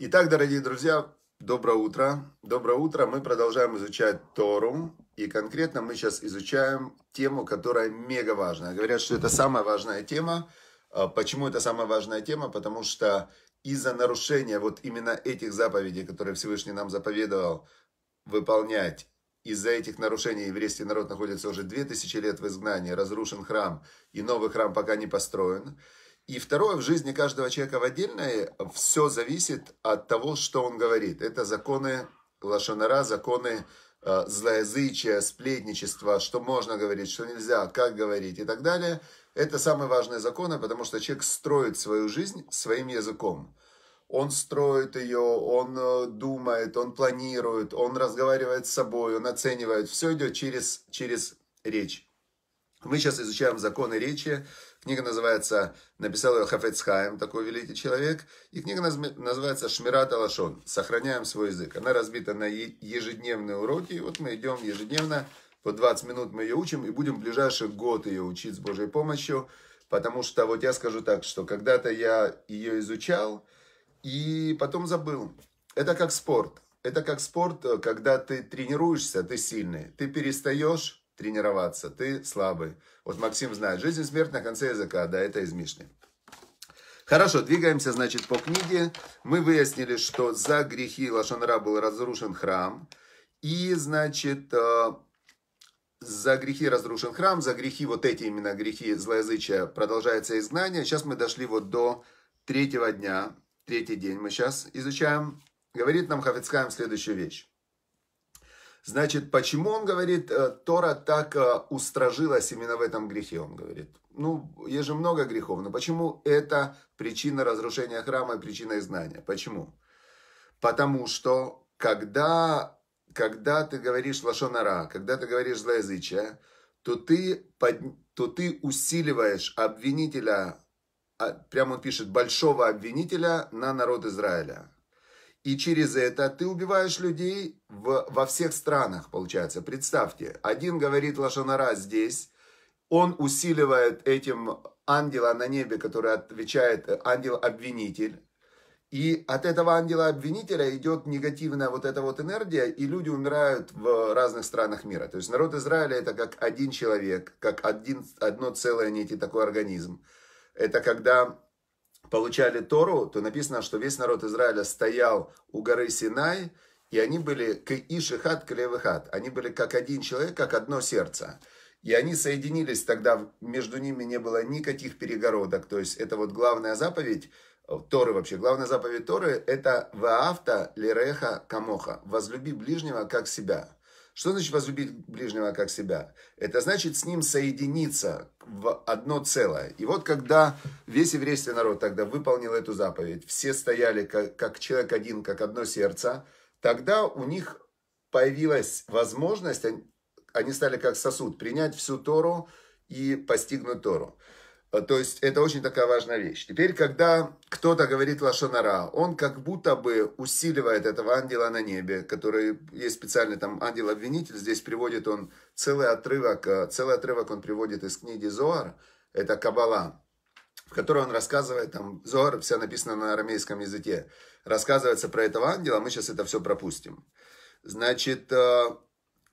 Итак, дорогие друзья, доброе утро. Доброе утро. Мы продолжаем изучать Тору. И конкретно мы сейчас изучаем тему, которая мега важна. Говорят, что это самая важная тема. А, почему это самая важная тема? Потому что из-за нарушения вот именно этих заповедей, которые Всевышний нам заповедовал выполнять, из-за этих нарушений еврейский народ находится уже 2000 лет в изгнании, разрушен храм, и новый храм пока не построен. И второе, в жизни каждого человека в отдельной все зависит от того, что он говорит. Это законы лошонара, законы э, злоязычия, сплетничества, что можно говорить, что нельзя, как говорить и так далее. Это самые важные законы, потому что человек строит свою жизнь своим языком. Он строит ее, он э, думает, он планирует, он разговаривает с собой, он оценивает. Все идет через, через речь. Мы сейчас изучаем законы речи, Книга называется, написал ее Хафецхайм, такой великий человек, и книга называется «Шмират Алашон», «Сохраняем свой язык». Она разбита на ежедневные уроки, и вот мы идем ежедневно, по 20 минут мы ее учим, и будем в ближайший год ее учить с Божьей помощью, потому что вот я скажу так, что когда-то я ее изучал, и потом забыл. Это как спорт. Это как спорт, э, когда ты тренируешься, ты сильный, ты перестаешь тренироваться. Ты слабый. Вот Максим знает. Жизнь и смерть на конце языка. Да, это из Мишны. Хорошо, двигаемся, значит, по книге. Мы выяснили, что за грехи Лашонра был разрушен храм. И, значит, э, за грехи разрушен храм, за грехи, вот эти именно грехи злоязычия, продолжается изгнание. Сейчас мы дошли вот до третьего дня, третий день мы сейчас изучаем. Говорит нам Хафицкаем следующую вещь. Значит, почему он говорит, э, Тора так э, устражилась именно в этом грехе, он говорит. Ну, есть же много грехов, но почему это причина разрушения храма и причина изгнания? Почему? Потому что, когда, когда ты говоришь лошонара, когда ты говоришь злоязычие, то ты, под, то ты усиливаешь обвинителя, а, прямо он пишет, большого обвинителя на народ Израиля. И через это ты убиваешь людей в, во всех странах, получается. Представьте, один говорит лошонара здесь, он усиливает этим ангела на небе, который отвечает э, ангел-обвинитель. И от этого ангела-обвинителя идет негативная вот эта вот энергия, и люди умирают в разных странах мира. То есть народ Израиля это как один человек, как один, одно целое некий такой организм. Это когда получали Тору, то написано, что весь народ Израиля стоял у горы Синай, и они были к Ишихат Клевыхат. Они были как один человек, как одно сердце. И они соединились тогда, между ними не было никаких перегородок. То есть это вот главная заповедь э, Торы вообще. Главная заповедь Торы – это «Ваавта лиреха камоха» – «Возлюби ближнего, как себя». Что значит возлюбить ближнего как себя? Это значит с ним соединиться в одно целое. И вот когда весь еврейский народ тогда выполнил эту заповедь, все стояли как, как человек один, как одно сердце, тогда у них появилась возможность, они стали как сосуд, принять всю Тору и постигнуть Тору. Э, то есть это очень такая важная вещь. Теперь, когда кто-то говорит Лашонара, он как будто бы усиливает этого ангела на небе, который есть специальный там ангел-обвинитель, здесь приводит он целый отрывок, э, целый отрывок он приводит из книги Зоар, это Кабала, в которой он рассказывает, там Зоар, вся написана на арамейском языке, рассказывается про этого ангела, мы сейчас это все пропустим. Значит, э,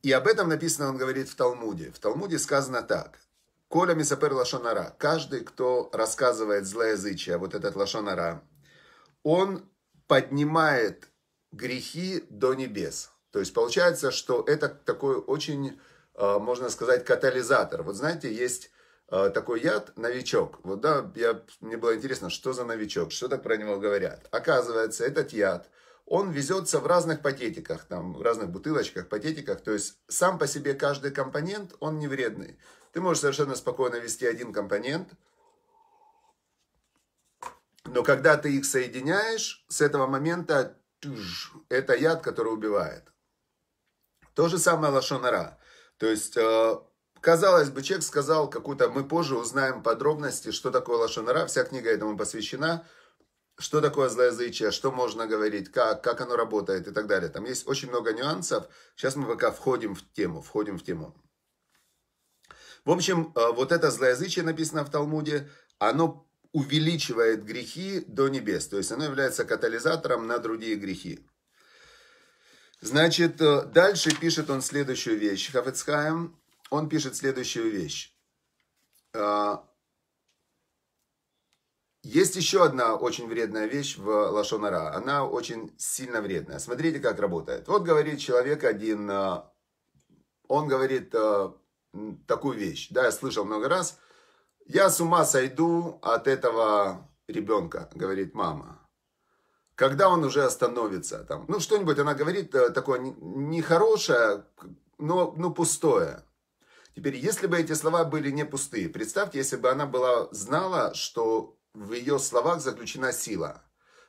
и об этом написано, он говорит в Талмуде. В Талмуде сказано так. Коля Мисапер Лашонара, каждый, кто рассказывает злоязычие, вот этот Лашонара, он поднимает грехи до небес. То есть получается, что это такой очень, э, можно сказать, катализатор. Вот знаете, есть э, такой яд новичок. Вот да, я, мне было интересно, что за новичок, что так про него говорят. Оказывается, этот яд, он везется в разных пакетиках, там, в разных бутылочках, пакетиках. То есть сам по себе каждый компонент, он не вредный. Ты можешь совершенно спокойно вести один компонент, но когда ты их соединяешь, с этого момента это яд, который убивает. То же самое лошонара. То есть, э, казалось бы, человек сказал какую-то... Мы позже узнаем подробности, что такое лошонара. Вся книга этому посвящена. Что такое злоязычие, что можно говорить, как, как оно работает и так далее. Там есть очень много нюансов. Сейчас мы пока входим в тему, входим в тему. В общем, э, вот это злоязычие написано в Талмуде, оно увеличивает грехи до небес. То есть оно является катализатором на другие грехи. Значит, э, дальше пишет он следующую вещь. Хафецхайм, он пишет следующую вещь. Э, есть еще одна очень вредная вещь в Лашонара. Она очень сильно вредная. Смотрите, как работает. Вот говорит человек один, он говорит, такую вещь, да, я слышал много раз. Я с ума сойду от этого ребенка, говорит мама. Когда он уже остановится там. Ну, что-нибудь она говорит э, такое нехорошее, но, но пустое. Теперь, если бы эти слова были не пустые, представьте, если бы она была, знала, что в ее словах заключена сила.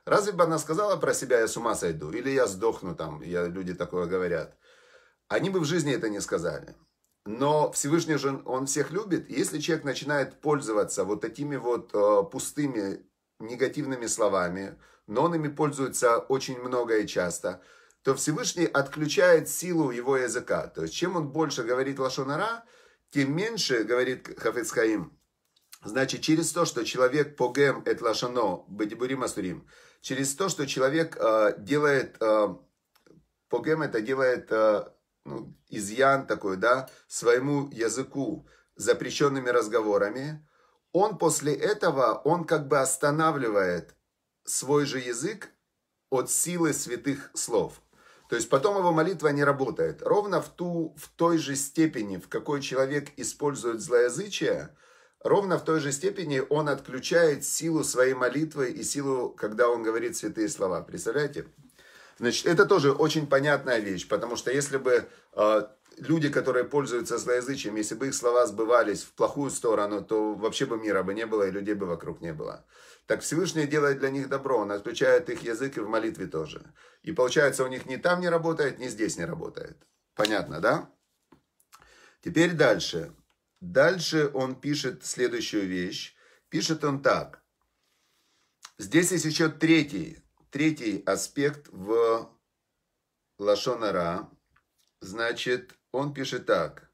Разве бы она сказала про себя «я с ума сойду» или «я сдохну там», я, люди такое говорят. Они бы в жизни это не сказали. Но Всевышний же, он всех любит. И если человек начинает пользоваться вот такими вот э, пустыми негативными словами, но он ими пользуется очень много и часто, то Всевышний отключает силу его языка. То есть чем он больше говорит лошонара, тем меньше, говорит Хафицхаим, значит, через то, что человек погем эт лошано, бедибурим асурим, через то, что человек э, делает, э, погем это делает э, ну, изъян такой, да, своему языку запрещенными разговорами, он после этого, он как бы останавливает свой же язык от силы святых слов. То есть потом его молитва не работает. Ровно в, ту, в той же степени, в какой человек использует злоязычие, ровно в той же степени он отключает силу своей молитвы и силу, когда он говорит святые слова. Представляете? Значит, это тоже очень понятная вещь, потому что если бы э, люди, которые пользуются злоязычием, если бы их слова сбывались в плохую сторону, то вообще бы мира бы не было и людей бы вокруг не было. Так Всевышний делает для них добро, он отключает их язык и в молитве тоже. И получается, у них ни там не работает, ни здесь не работает. Понятно, да? Теперь дальше. Дальше он пишет следующую вещь. Пишет он так. Здесь есть еще третий Третий аспект в Лашонара, значит, он пишет так.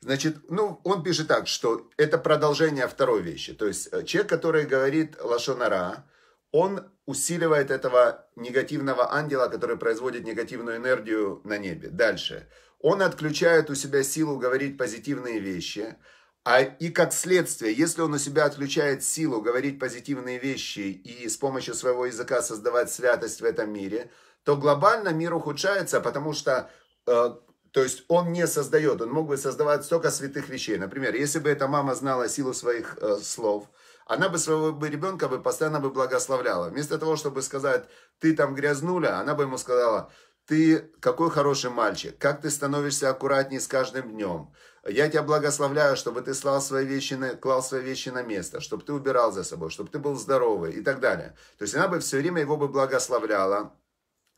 Значит, ну, он пишет так, что это продолжение второй вещи. То есть э, человек, который говорит Лашонара, он усиливает этого негативного ангела, который производит негативную энергию на небе. Дальше он отключает у себя силу говорить позитивные вещи, а и как следствие, если он у себя отключает силу говорить позитивные вещи и с помощью своего языка создавать святость в этом мире, то глобально мир ухудшается, потому что э, то есть он не создает, он мог бы создавать столько святых вещей. Например, если бы эта мама знала силу своих э, слов, она бы своего бы ребенка бы постоянно бы благословляла. Вместо того, чтобы сказать, ты там грязнуля, она бы ему сказала, ты какой хороший мальчик, как ты становишься аккуратнее с каждым днем. Я тебя благословляю, чтобы ты слал свои вещи на, клал свои вещи на место, чтобы ты убирал за собой, чтобы ты был здоровый и так далее. То есть она бы все время его бы благословляла,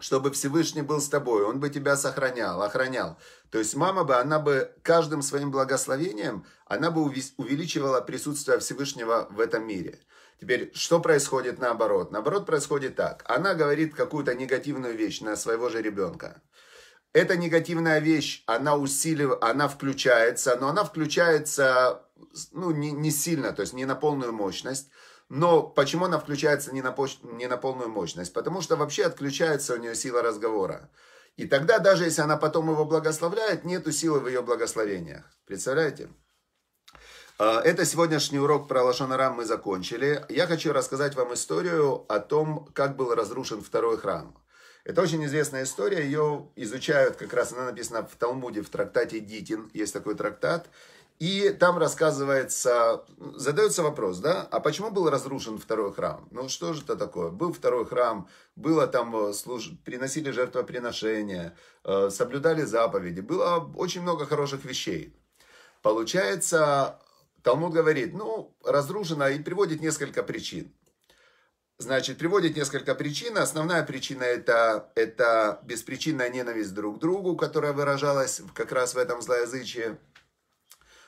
чтобы Всевышний был с тобой, он бы тебя сохранял, охранял. То есть мама бы, она бы каждым своим благословением, она бы увеличивала присутствие Всевышнего в этом мире. Теперь, что происходит наоборот? Наоборот происходит так. Она говорит какую-то негативную вещь на своего же ребенка. Эта негативная вещь, она усилив, она включается, но она включается, ну, не, не сильно, то есть не на полную мощность. Но почему она включается не на, по, не на полную мощность? Потому что вообще отключается у нее сила разговора. И тогда, даже если она потом его благословляет, нету силы в ее благословениях. Представляете? А, это сегодняшний урок про Лошонара мы закончили. Я хочу рассказать вам историю о том, как был разрушен второй храм. Это очень известная история, ее изучают, как раз она написана в Талмуде, в трактате Дитин, есть такой трактат. И там рассказывается, задается вопрос, да, а почему был разрушен второй храм? Ну, что же это такое? Был второй храм, было там, э, служ... приносили жертвоприношения, э, соблюдали заповеди, было очень много хороших вещей. Получается, Талмуд говорит, ну, разрушена и приводит несколько причин. Значит, приводит несколько причин. Основная причина это, это беспричинная ненависть друг к другу, которая выражалась как раз в этом злоязычии.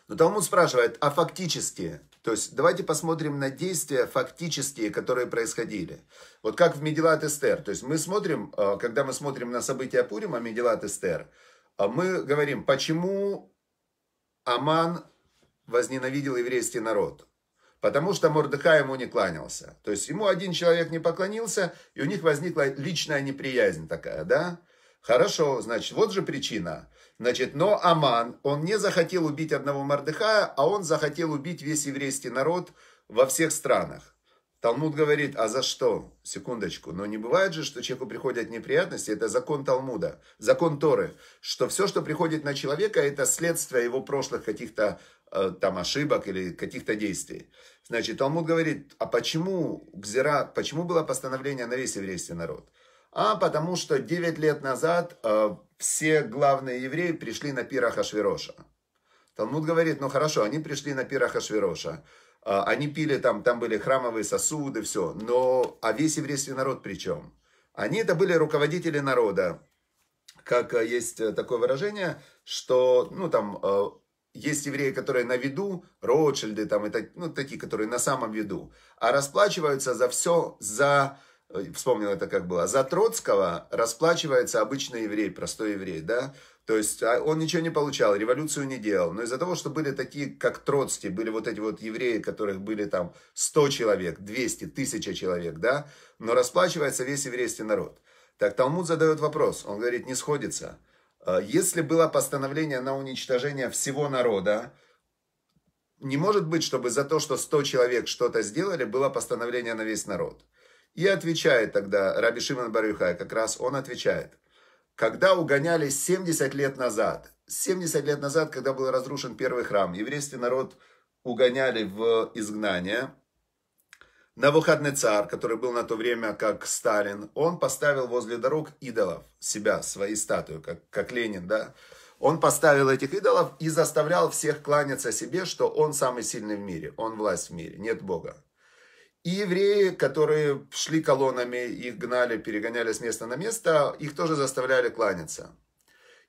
Но Талмуд спрашивает, а фактически? То есть давайте посмотрим на действия фактические, которые происходили. Вот как в Медилат Эстер. То есть мы смотрим, э, когда мы смотрим на события Пурима, Медилат Эстер, э, мы говорим, почему Аман возненавидел еврейский народ, потому что Мордыха ему не кланялся. То есть ему один человек не поклонился, и у них возникла личная неприязнь такая, да? Хорошо, значит, вот же причина. Значит, но Аман, он не захотел убить одного Мордыхая, а он захотел убить весь еврейский народ во всех странах. Талмуд говорит, а за что? Секундочку. Но не бывает же, что человеку приходят неприятности. Это закон Талмуда, закон Торы. Что все, что приходит на человека, это следствие его прошлых каких-то Э, там ошибок или каких-то действий. Значит, Талмуд говорит, а почему Гзира, почему было постановление на весь еврейский народ? А потому что 9 лет назад э, все главные евреи пришли на пирах Ахашвироша. Талмуд говорит, ну хорошо, они пришли на пирах Ахашвироша. Э, они пили там, там были храмовые сосуды, все. Но, а весь еврейский народ при чем? Они это были руководители народа. Как э, есть э, такое выражение, что, ну там, э, есть евреи, которые на виду, Ротшильды там, это ну, такие, которые на самом виду, а расплачиваются за все, за, э, вспомнил это как было, за Троцкого расплачивается обычный еврей, простой еврей, да, то есть а, он ничего не получал, революцию не делал. Но из-за того, что были такие, как Троцкий, были вот эти вот евреи, которых были там 100 человек, 200, 1000 человек, да, но расплачивается весь еврейский народ. Так Талмуд задает вопрос, он говорит, не сходится – а если было постановление на уничтожение всего народа, не может быть, чтобы за то, что 100 человек что-то сделали, было постановление на весь народ. И отвечает тогда Раби Шимон Барюхай, как раз он отвечает. Когда угоняли 70 лет назад, 70 лет назад, когда был разрушен первый храм, еврейский народ угоняли в изгнание – царь, который был на то время как Сталин, он поставил возле дорог идолов себя, свои статуи, как, как Ленин, да. Он поставил этих идолов и заставлял всех кланяться себе, что он самый сильный в мире, он власть в мире, нет Бога. И евреи, которые шли колоннами, их гнали, перегоняли с места на место, их тоже заставляли кланяться.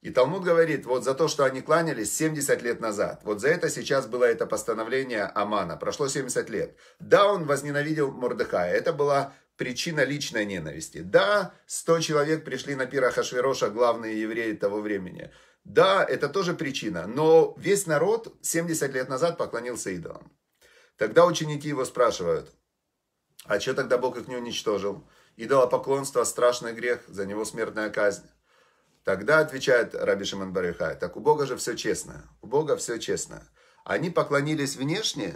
И Талмуд говорит, вот за то, что они кланялись 70 лет назад, вот за это сейчас было это постановление Амана, прошло 70 лет. Да, он возненавидел Мордыхая, это была причина личной ненависти. Да, 100 человек пришли на пир Ахашвероша, главные евреи того времени. Да, это тоже причина, но весь народ 70 лет назад поклонился идолам. Тогда ученики его спрашивают, а что тогда Бог их не уничтожил? Идолопоклонство – страшный грех, за него смертная казнь. Тогда отвечает Раби Шимон Барихай, так у Бога же все честно, у Бога все честно. Они поклонились внешне,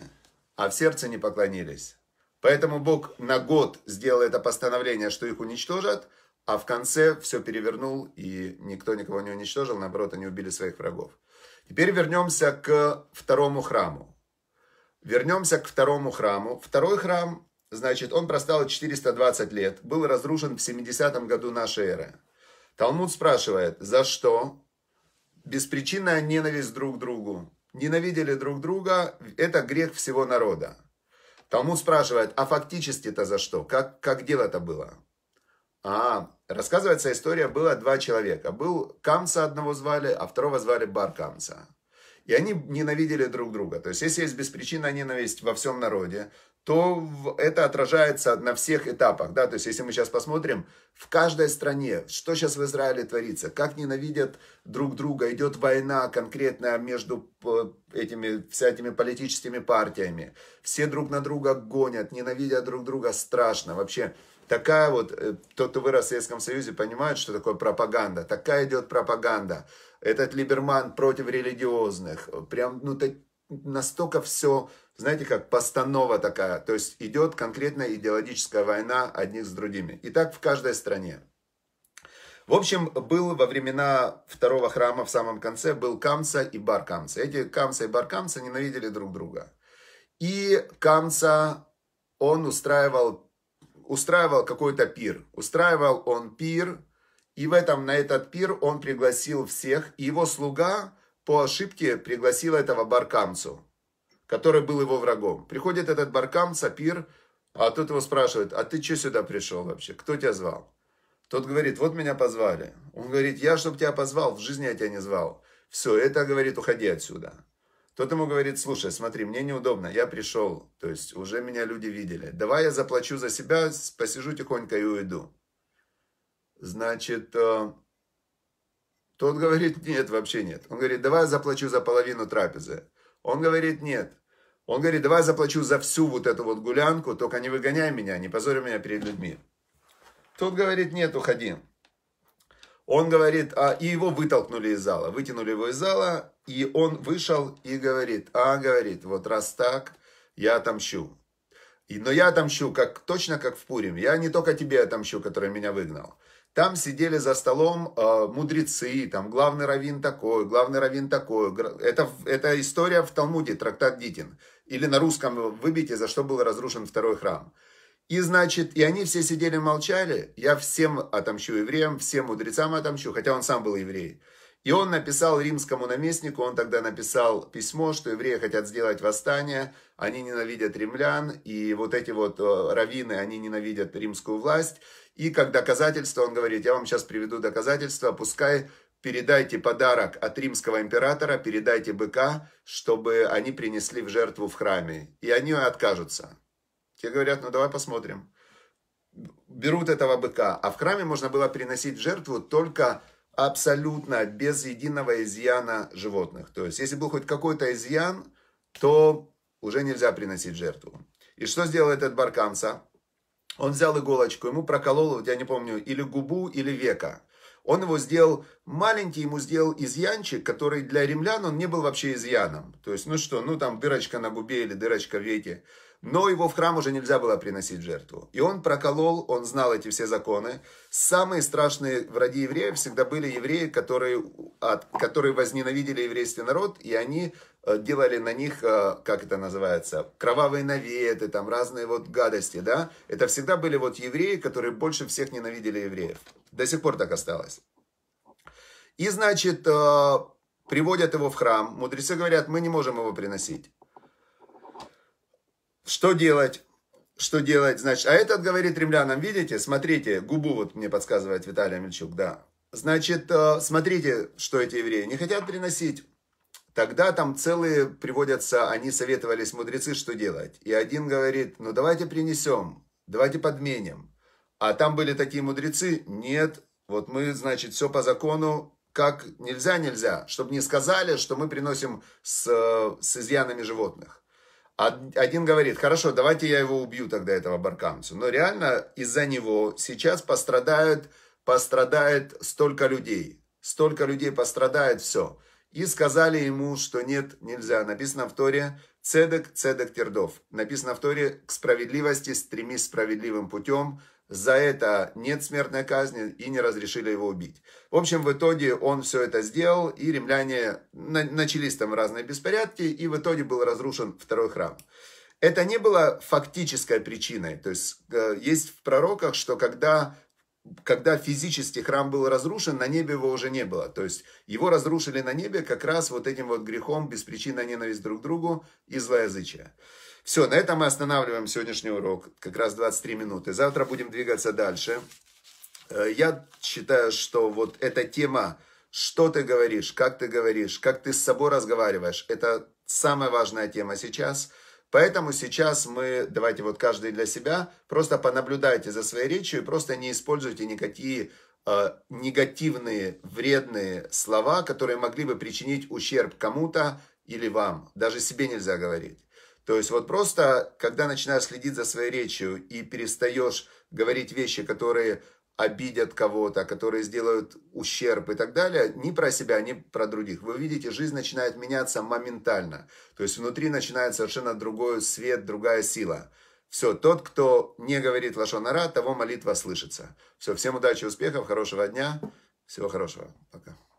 а в сердце не поклонились. Поэтому Бог на год сделал это постановление, что их уничтожат, а в конце все перевернул, и никто никого не уничтожил, наоборот, они убили своих врагов. Теперь вернемся к второму храму. Вернемся к второму храму. Второй храм, значит, он простал 420 лет, был разрушен в 70 году нашей эры. Талмуд спрашивает, за что? Беспричинная ненависть друг к другу. Ненавидели друг друга, это грех всего народа. Талмуд спрашивает, а фактически-то за что? Как, как дело-то было? А, рассказывается история, было два человека. Был Камца одного звали, а второго звали Бар Камца. И они ненавидели друг друга. То есть, если есть беспричинная ненависть во всем народе, то это отражается на всех этапах. Да? То есть, если мы сейчас посмотрим, в каждой стране, что сейчас в Израиле творится, как ненавидят друг друга, идет война конкретная между э, этими всякими политическими партиями. Все друг на друга гонят, ненавидят друг друга страшно. Вообще, такая вот, э, тот, кто вырос в Советском Союзе, понимает, что такое пропаганда. Такая идет пропаганда этот Либерман против религиозных, прям, ну, так, настолько все, знаете, как постанова такая, то есть идет конкретная идеологическая война одних с другими. И так в каждой стране. В общем, был во времена второго храма в самом конце, был Камца и Бар Камца. Эти Камца и Бар Камца ненавидели друг друга. И Камца, он устраивал, устраивал какой-то пир. Устраивал он пир, и в этом, на этот пир он пригласил всех, и его слуга по ошибке пригласил этого Баркамцу, который был его врагом. Приходит этот Баркамца, пир, а тут его спрашивают, а ты что сюда пришел вообще? Кто тебя звал? Тот говорит, вот меня позвали. Он говорит, я, чтобы тебя позвал, в жизни я тебя не звал. Все, это, говорит, уходи отсюда. Тот ему говорит, слушай, смотри, мне неудобно, я пришел, то есть уже меня люди видели. Давай я заплачу за себя, посижу тихонько и уйду. Значит, э, тот говорит, нет, вообще нет. Он говорит, давай я заплачу за половину трапезы. Он говорит, нет. Он говорит, давай я заплачу за всю вот эту вот гулянку, только не выгоняй меня, не позорь меня перед людьми. Тот говорит, нет, уходи. Он говорит, а, и его вытолкнули из зала, вытянули его из зала, и он вышел и говорит, а, говорит, вот раз так, я отомщу. И, но я отомщу, как, точно как в Пурим. Я не только тебе отомщу, который меня выгнал. Там сидели за столом э, мудрецы, там главный раввин такой, главный раввин такой. Это, это история в Талмуде, трактат Дитин. Или на русском выбите, за что был разрушен второй храм. И значит, и они все сидели молчали. Я всем отомщу евреям, всем мудрецам отомщу, хотя он сам был еврей. И он написал римскому наместнику, он тогда написал письмо, что евреи хотят сделать восстание, они ненавидят римлян, и вот эти вот э, раввины, они ненавидят римскую власть. И как доказательство, он говорит, я вам сейчас приведу доказательство, пускай передайте подарок от римского императора, передайте быка, чтобы они принесли в жертву в храме. И они откажутся. Те говорят, ну давай посмотрим. Берут этого быка, а в храме можно было приносить в жертву только абсолютно без единого изъяна животных. То есть, если был хоть какой-то изъян, то уже нельзя приносить жертву. И что сделал этот барканца? Он взял иголочку, ему проколол, я не помню, или губу, или века. Он его сделал маленький, ему сделал изъянчик, который для римлян он не был вообще изъяном. То есть, ну что, ну там дырочка на губе или дырочка в веке но его в храм уже нельзя было приносить жертву. И он проколол, он знал эти все законы. Самые страшные враги евреев всегда были евреи, которые, от, которые возненавидели еврейский народ, и они э, делали на них, э, как это называется, кровавые наветы, там разные вот гадости, да. Это всегда были вот евреи, которые больше всех ненавидели евреев. До сих пор так осталось. И, значит, э, приводят его в храм. Мудрецы говорят, мы не можем его приносить. Что делать? Что делать, значит, а этот говорит римлянам, видите, смотрите, губу вот мне подсказывает Виталий Мельчук, да. Значит, э, смотрите, что эти евреи не хотят приносить. Тогда там целые приводятся, они советовались мудрецы, что делать. И один говорит, ну давайте принесем, давайте подменим. А там были такие мудрецы, нет, вот мы, значит, все по закону, как нельзя, нельзя, чтобы не сказали, что мы приносим с, э, с изъянами животных. Один говорит, хорошо, давайте я его убью тогда, этого баркамца. Но реально из-за него сейчас пострадают, пострадает столько людей. Столько людей пострадает, все. И сказали ему, что нет, нельзя. Написано в Торе, цедек, цедек тердов. Написано в Торе, к справедливости стремись справедливым путем за это нет смертной казни и не разрешили его убить. В общем, в итоге он все это сделал, и римляне начались там разные беспорядки, и в итоге был разрушен второй храм. Это не было фактической причиной. То есть э, есть в пророках, что когда, когда физически храм был разрушен, на небе его уже не было. То есть его разрушили на небе как раз вот этим вот грехом, без причины ненависть друг к другу и злоязычие. Все, на этом мы останавливаем сегодняшний урок. Как раз 23 минуты. Завтра будем двигаться дальше. Э, я считаю, что вот эта тема, что ты говоришь, как ты говоришь, как ты с собой разговариваешь, это самая важная тема сейчас. Поэтому сейчас мы, давайте вот каждый для себя, просто понаблюдайте за своей речью и просто не используйте никакие э, негативные, вредные слова, которые могли бы причинить ущерб кому-то или вам. Даже себе нельзя говорить. То есть вот просто, когда начинаешь следить за своей речью и перестаешь говорить вещи, которые обидят кого-то, которые сделают ущерб и так далее, не про себя, не про других. Вы видите, жизнь начинает меняться моментально. То есть внутри начинает совершенно другой свет, другая сила. Все, тот, кто не говорит лошонара, того молитва слышится. Все, всем удачи, успехов, хорошего дня. Всего хорошего. Пока.